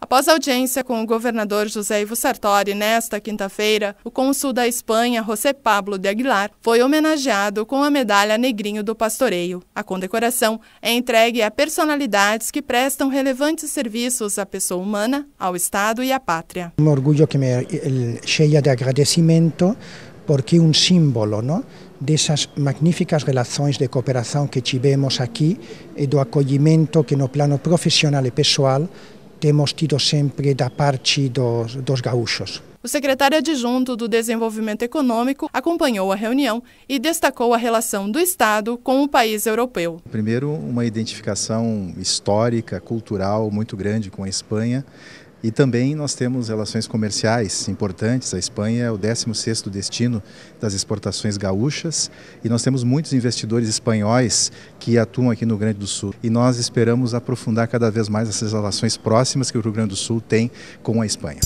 Após audiência com o governador José Ivo Sartori nesta quinta-feira, o cônsul da Espanha, José Pablo de Aguilar, foi homenageado com a medalha Negrinho do Pastoreio. A condecoração é entregue a personalidades que prestam relevantes serviços à pessoa humana, ao Estado e à pátria. Um orgulho que me cheia de agradecimento porque é um símbolo não? dessas magníficas relações de cooperação que tivemos aqui e eh, do acolhimento que no plano profissional e pessoal temos tido sempre da parte dos, dos gaúchos. O secretário adjunto do Desenvolvimento Econômico acompanhou a reunião e destacou a relação do Estado com o país europeu. Primeiro, uma identificação histórica, cultural muito grande com a Espanha e também nós temos relações comerciais importantes. A Espanha é o 16º destino das exportações gaúchas e nós temos muitos investidores espanhóis que atuam aqui no Rio Grande do Sul. E nós esperamos aprofundar cada vez mais essas relações próximas que o Rio Grande do Sul tem com a Espanha.